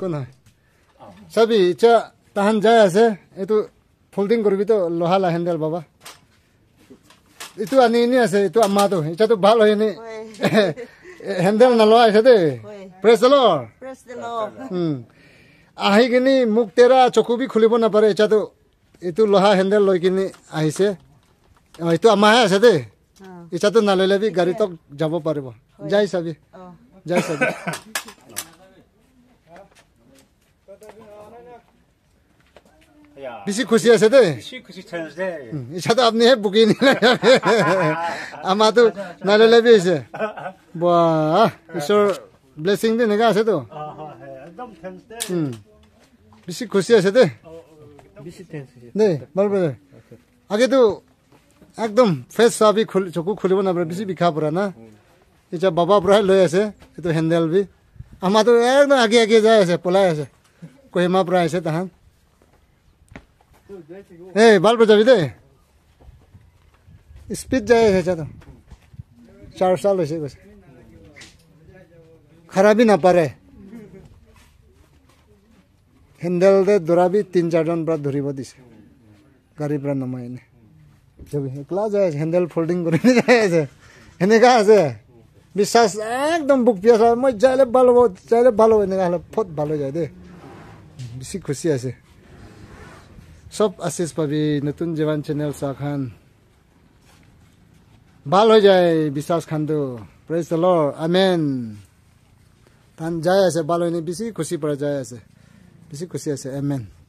কোনাই চাবি ইচ্ছা তাহান যাই আছে এইটো ফল্ডিং কৰিবিতো লোহালা হেণ্ডেল বাবা এইটো আনি এনেই আছে এইটো আমাৰটো ইচ্ছাটো ভাল হয় এনেই হেণ্ডেল নলোৱা আছে দেই প্ৰেছ দিলো আহি কিনি মোক তেৰা চকু বি খুলিব নাপাৰে ইচ্ছাটো এইটো লোহা হেণ্ডেল লৈ কিনি আহিছে অঁ এইটো আমাৰহে আছে দেই ইচ্ছাটো নাললে বি গাড়ীত যাব পাৰিব যাই চাবি যাই চাবি Bisi khushi ase te? Bisi khushi chanse. Isha to apni hai booking nahi hai. Ama tu nala lebi ise. Wow, isor blessing de nega ase to? Aha, hai. Ekdam chanse. Bisi khushi ase te? Bisi chanse. Nee, bal bal. Aage tu ekdam face sabhi khul choku khuli bana bhi bisi bikha pura na. Isha baba pura loya ise. Isha to handle bhi. Ama tu ekdam aage aage jaya ise, pola ise. কহিমাৰ পৰা আহিছে তাহান এই ভাল যাবি দেই speed যাই আছে তাহ চাৰ চাল হৈছে কৈছে খাৰাবি নাপাৰে হেণ্ডেল দে দৌৰাবি তিনি চাৰিজন পৰা ধৰিব দিছে গাড়ীৰ পৰা নমাই এনে যাবি একলা যাই আছে হেণ্ডেল ফল্ডিং কৰি যাই আছে সেনেকুৱা আছে বিশ্বাস একদম বুক পিয়াছ মই যাই অলপ ভাল হ'ব যাই অলপ ভাল হ'ব এনেকুৱা হ'লে ফত ভাল হৈ যায় দেই বেছি খুচি আছে সব আশিস পাবি নতুন জীবন চেনেল শাহ খান ভাল হৈ যায় বিশ্বাস খানটো তো প্রেস দল আমেন তান যাই আছে ভাল হয়ে বেছি খুচি পড়া যায় আছে বেছি খুচি আছে আমেন